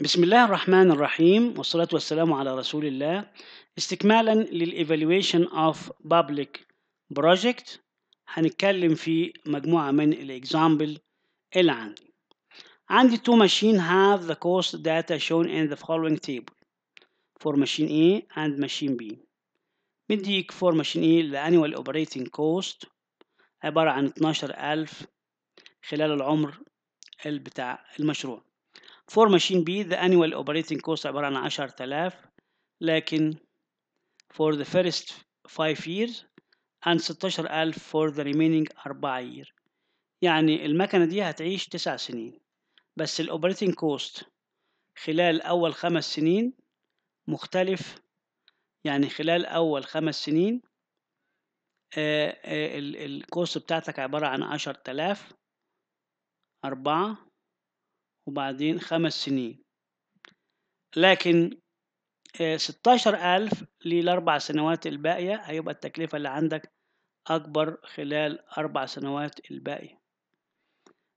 بسم الله الرحمن الرحيم والصلاة والسلام على رسول الله استكمالا للإيفالويشن of public project هنتكلم في مجموعة من الإكزامبل اللي عندي عندي two machine have the cost data shown in the following table for machine A and machine B مديك for machine A the annual operating cost عبارة عن 12000 خلال العمر بتاع المشروع فور ماشين بي ذا annual operating cost عبارة عن 10000 لكن for the first 5 years and 16000 for the remaining 4 years يعني المكنة دي هتعيش 9 سنين بس الاوبريتنج كوست خلال أول خمس سنين مختلف يعني خلال أول خمس سنين آه، آه، الكوست بتاعتك عبارة عن عشر تلاف أربعة وبعدين خمس سنين لكن آه، ستاشر ألف للأربع سنوات الباقية هيبقى التكلفة اللي عندك أكبر خلال أربع سنوات الباقية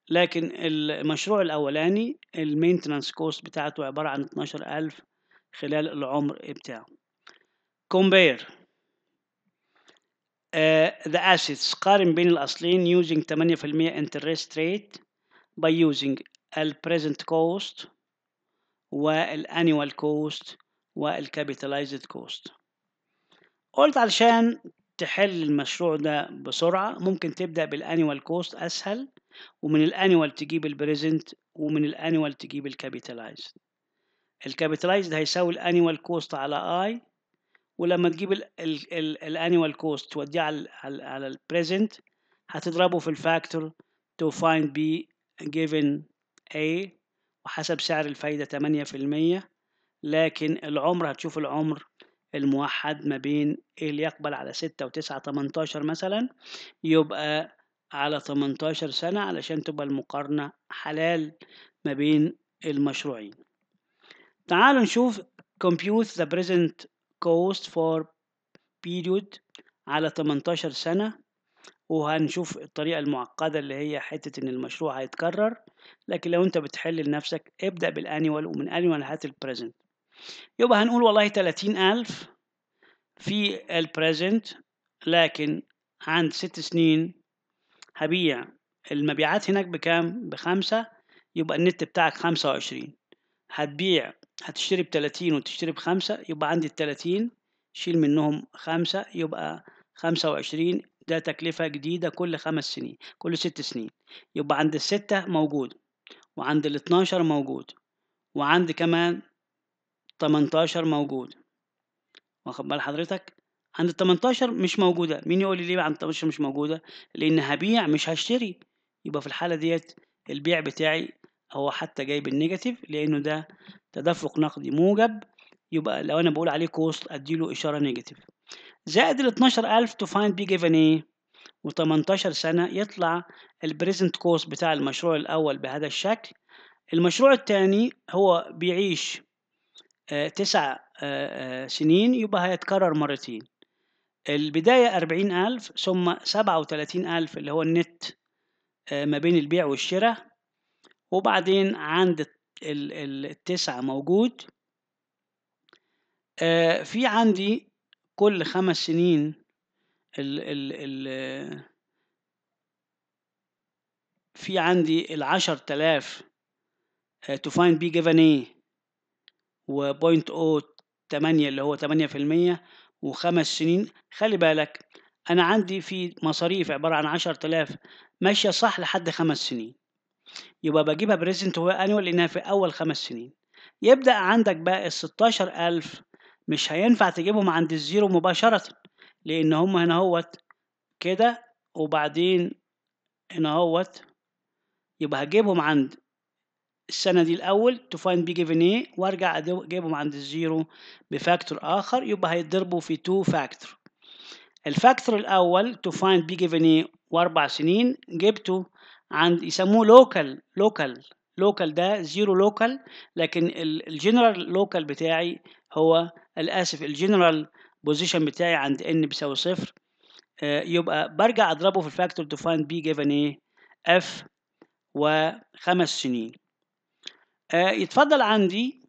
لكن المشروع الأولاني المينتنانس كوست بتاعته عبارة عن اتناشر ألف خلال العمر بتاعه compare uh, آه، the assets قارن بين الأصلين using 8% interest rate by using الـ present cost والـ annual cost والـ capitalized cost قلت علشان تحل المشروع ده بسرعة ممكن تبدأ بالـ annual cost أسهل ومن الـ annual تجيب الـ present ومن الـ annual تجيب الـ capitalized الـ capitalized هيساوي الـ annual cost على i ولما تجيب الـ, الـ, الـ, annual cost توديه على الـ, على الـ present هتضربه في الفاكتور to find b given A وحسب سعر الفايدة 8% لكن العمر هتشوف العمر الموحد ما بين اللي يقبل على 6 و9 18 مثلا يبقى على 18 سنة علشان تبقى المقارنة حلال ما بين المشروعين تعالوا نشوف compute the present cost for period على 18 سنة وهنشوف الطريقة المعقدة اللي هي حتة إن المشروع هيتكرر لكن لو أنت بتحل لنفسك ابدأ بالأنيوال ومن أنيوال هات البريزنت يبقى هنقول والله تلاتين ألف في البريزنت لكن عند ست سنين هبيع المبيعات هناك بكام؟ بخمسة يبقى النت بتاعك خمسة وعشرين هتبيع هتشتري بتلاتين وتشتري بخمسة يبقى عندي التلاتين شيل منهم خمسة يبقى خمسة وعشرين ده تكلفة جديدة كل خمس سنين كل ست سنين يبقى عند الستة موجود وعند الاتناشر موجود وعند كمان تمنتاشر موجود واخد بال حضرتك عند التمنتاشر مش موجودة مين يقول لي ليه عند التمنتاشر مش موجودة لأن هبيع مش هشتري يبقى في الحالة ديت البيع بتاعي هو حتى جاي بالنيجاتيف لأنه ده تدفق نقدي موجب يبقى لو أنا بقول عليه كوست أديله إشارة نيجاتيف زائد ال 12000 to find بي جيفن ايه و18 سنة يطلع البريزنت كوست بتاع المشروع الأول بهذا الشكل المشروع الثاني هو بيعيش آه، تسع آه، آه، سنين يبقى هيتكرر مرتين البداية أربعين ألف ثم سبعة وتلاتين ألف اللي هو النت ما بين البيع والشراء وبعدين عند التسعة موجود في عندي كل خمس سنين ال ال ال في عندي العشر تلاف آه، to find b given a وبوينت او تمانية اللي هو تمانية في المية وخمس سنين خلي بالك أنا عندي في مصاريف عبارة عن عشر تلاف ماشية صح لحد خمس سنين يبقى بجيبها بريزنت هو أنوال لأنها في أول خمس سنين يبدأ عندك بقى الستاشر ألف مش هينفع تجيبهم عند الزيرو مباشرة لأن هما هنا هوت كده وبعدين هنا هوت يبقى هجيبهم عند السنة دي الأول to find b given a وارجع اجيبهم عند الزيرو بفاكتور آخر يبقى هيتضربوا في تو فاكتور الفاكتور الأول to find b given a وأربع سنين جبته عند يسموه local local local ده زيرو local لكن الجنرال local بتاعي هو الاسف الجنرال بوزيشن بتاعي عند ان بيساوي صفر آه، يبقى برجع اضربه في الفاكتور تو فايند بي جيفن ايه اف وخمس سنين آه، يتفضل عندي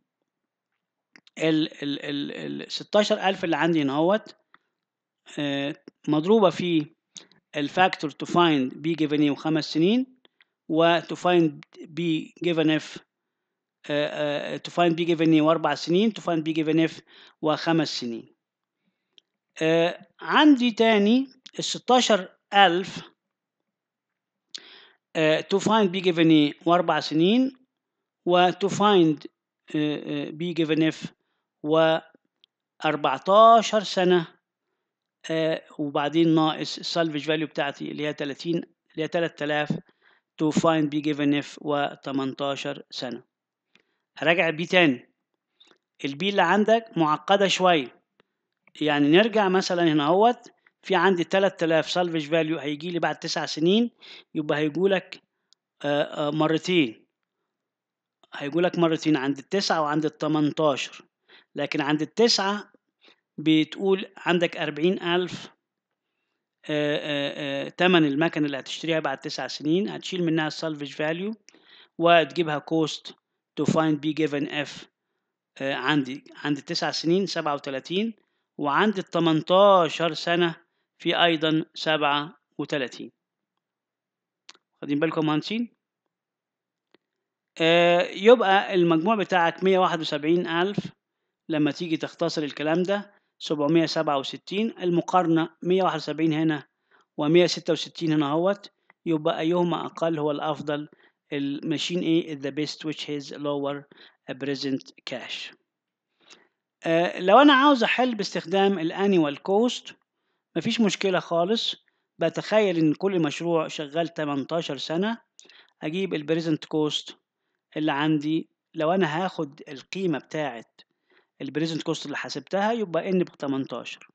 ال ال ال ال 16000 اللي عندي هنا اهوت آه، مضروبه في الفاكتور تو فايند بي جيفن ايه وخمس سنين وتو فايند بي جيفن اف تو فايند بي جيفن اي واربع سنين تو فايند بي جيفن اف وخمس سنين آه، عندي تاني ال 16000 تو فايند بي جيفن اي واربع سنين و تو فايند بي جيفن اف و 14 سنه آه، وبعدين ناقص السالفج فاليو بتاعتي اللي هي 30 اللي هي 3000 تو فايند بي جيفن اف و 18 سنه هراجع البي تاني البي اللي عندك معقدة شوية يعني نرجع مثلا هنا اهوت في عندي 3000 سالفج فاليو هيجي لي بعد تسع سنين يبقى هيجولك آه، آه، مرتين لك مرتين عند التسعة وعند التمنتاشر لكن عند التسعة بتقول عندك أربعين ألف آه، تمن المكن اللي هتشتريها بعد تسع سنين هتشيل منها السالفج فاليو وتجيبها كوست to find b given f آه، عندي عند التسع سنين سبعة وتلاتين وعند التمنتاشر سنة في أيضا سبعة وتلاتين واخدين بالكم مهندسين آه، يبقى المجموع بتاعك مية واحد وسبعين ألف لما تيجي تختصر الكلام ده سبعمية سبعة وستين المقارنة مية واحد وسبعين هنا ومية ستة وستين هنا اهوت يبقى أيهما أقل هو الأفضل الماشين is the best which has lower uh, present cash uh, آه لو انا عاوز احل باستخدام الانيوال كوست مفيش مشكلة خالص بتخيل ان كل مشروع شغال 18 سنة اجيب البريزنت كوست اللي عندي لو انا هاخد القيمة بتاعة البريزنت كوست اللي حسبتها يبقى N ب 18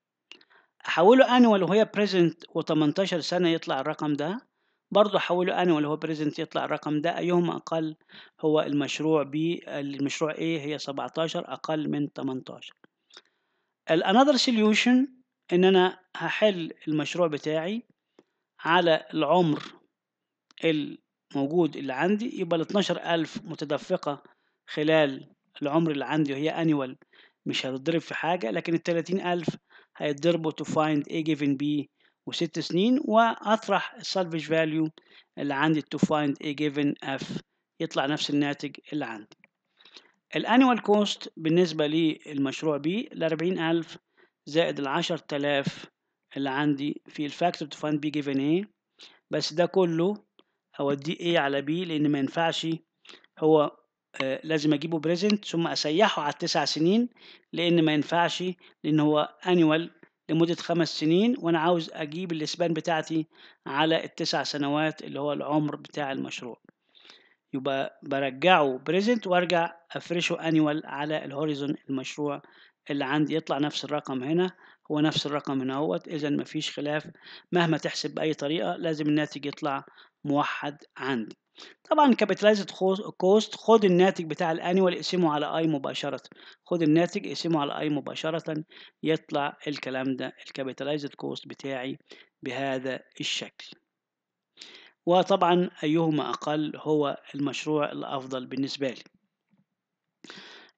احوله annual وهي بريزنت و18 سنة يطلع الرقم ده برضو أنا اللي هو بريزنت يطلع الرقم ده أيهما أقل هو المشروع ب المشروع A هي 17 أقل من 18 another solution إن أنا هحل المشروع بتاعي على العمر الموجود اللي عندي يبقى ال 12000 متدفقة خلال العمر اللي عندي وهي annual مش هتضرب في حاجة لكن ال 30000 هيتضربوا to find A given B وست سنين واطرح السالفج فاليو اللي عندي to find a given f يطلع نفس الناتج اللي عندي الانيوال كوست بالنسبه للمشروع بي ال 40000 زائد ال 10000 اللي عندي في الفاكتور to find b given a بس ده كله اوديه a على b لان ما ينفعش هو آه، لازم اجيبه بريزنت ثم اسيحه على التسع سنين لان ما ينفعش لان هو انيوال لمدة خمس سنين وأنا عاوز أجيب الإسبان بتاعتي على التسع سنوات اللي هو العمر بتاع المشروع يبقى برجعه بريزنت وارجع افرشه انيوال على الهوريزون المشروع اللي عندي يطلع نفس الرقم هنا هو نفس الرقم هنا هوت اذا مفيش خلاف مهما تحسب باي طريقه لازم الناتج يطلع موحد عندي طبعا كابيتالايزد كوست خد الناتج بتاع الانيوال اقسمه على اي مباشره خد الناتج اقسمه على اي مباشره يطلع الكلام ده الكابيتالايزد كوست بتاعي بهذا الشكل وطبعا ايهما اقل هو المشروع الافضل بالنسبه لي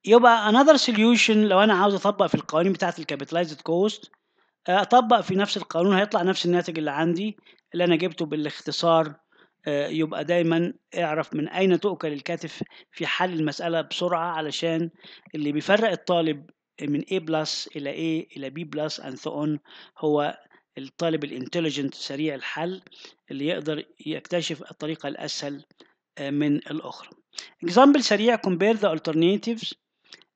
يبقى another solution لو انا عاوز اطبق في القوانين بتاعه الكابيتالايزد كوست اطبق في نفس القانون هيطلع نفس الناتج اللي عندي اللي انا جبته بالاختصار آه، يبقى دايما اعرف من أين تؤكل الكتف في حل المسألة بسرعة علشان اللي بيفرق الطالب من A بلس إلى A إلى B بلس and so on هو الطالب الانتليجنت سريع الحل اللي يقدر يكتشف الطريقة الأسهل آه، من الأخرى. اكزامبل سريع كومبير ذا alternatives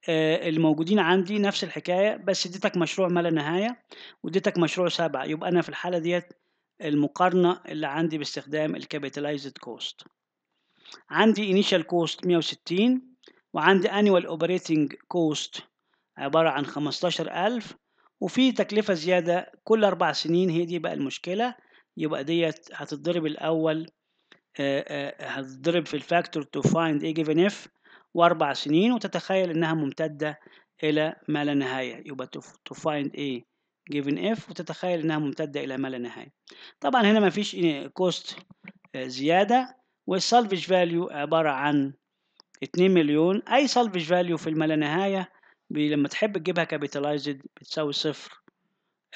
آه، الموجودين عندي نفس الحكاية بس اديتك مشروع ما لا نهاية واديتك مشروع سبعة يبقى أنا في الحالة ديت المقارنة اللي عندي باستخدام الكابيتالايزد كوست عندي initial cost 160 وعندي annual operating cost عبارة عن 15000 وفي تكلفة زيادة كل أربع سنين هي دي بقى المشكلة يبقى ديت هتتضرب الأول هتضرب آه، آه، في الفاكتور to find a given if واربع سنين وتتخيل انها ممتده الى ما لا نهايه يبقى to find a given اف وتتخيل انها ممتده الى ما لا نهايه طبعا هنا ما فيش كوست زياده والسالفج فاليو عباره عن 2 مليون اي سالفج فاليو في ما لا نهايه لما تحب تجيبها كابيتالايزد بتساوي صفر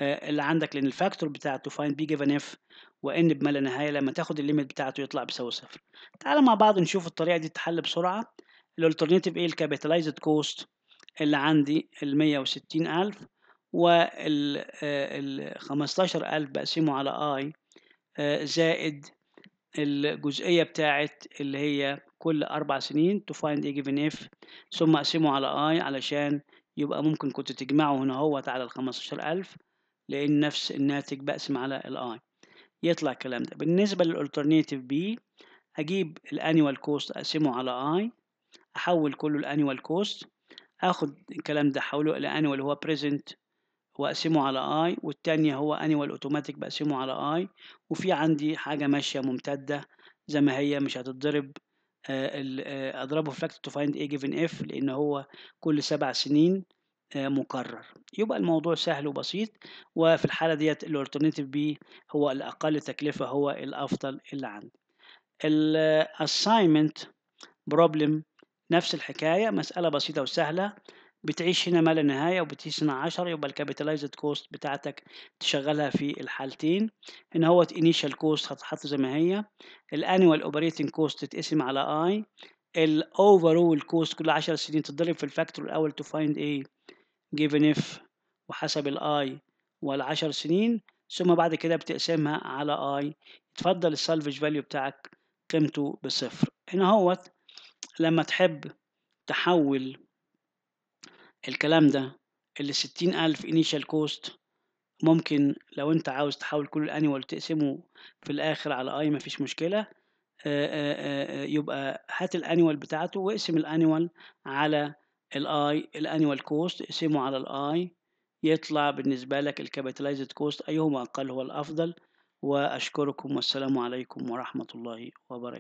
آه، اللي عندك لان الفاكتور بتاعته فاين فايند بي جيفن اف وان بما لا نهايه لما تاخد الليميت بتاعته يطلع بيساوي صفر تعالى مع بعض نشوف الطريقه دي تتحل بسرعه الالترناتيف ايه الكابيتالايزد كوست اللي عندي ال 160000 وال آه، ألف بقسمه على اي آه، زائد الجزئية بتاعت اللي هي كل أربع سنين to find a given if ثم أقسمه على i علشان يبقى ممكن كنت تجمعه هنا هوت على الخمستاشر ألف لأن نفس الناتج بقسم على ال i يطلع الكلام ده بالنسبة للالترنيتيف b أجيب الأنيوال كوست أقسمه على i أحول كله الأنيوال كوست آخد الكلام ده أحوله إلى annual هو present واقسمه على اي والتانية هو انيوال اوتوماتيك بقسمه على اي وفي عندي حاجة ماشية ممتدة زي ما هي مش هتتضرب آه، آه، اضربه في فاكتور تو فايند اي جيفن اف لان هو كل سبع سنين آه، مكرر يبقى الموضوع سهل وبسيط وفي الحالة ديت الالترناتيف بي هو الاقل تكلفة هو الافضل اللي عندي الاساينمنت بروبلم نفس الحكاية مسألة بسيطة وسهلة بتعيش هنا ما لا نهاية وبتعيش هنا عشرة يبقى الكابيتالايزد كوست بتاعتك تشغلها في الحالتين هنا هو initial كوست هتحط زي ما هي الانيوال اوبريتنج كوست تتقسم على اي الاوفرول كوست كل عشر سنين تتضرب في الفاكتور الاول تو فايند اي جيفن اف وحسب الاي والعشر سنين ثم بعد كده بتقسمها على اي تفضل السالفج فاليو بتاعك قيمته بصفر هنا هوت لما تحب تحول الكلام ده اللي ستين ألف initial cost ممكن لو انت عاوز تحول كل الانيوال تقسمه في الاخر على اي مفيش مشكله يبقى هات الانيوال بتاعته واقسم الانيوال على الاي الانيوال كوست اقسمه على الاي يطلع بالنسبه لك الكابيتالايزد كوست ايهما اقل هو الافضل واشكركم والسلام عليكم ورحمه الله وبركاته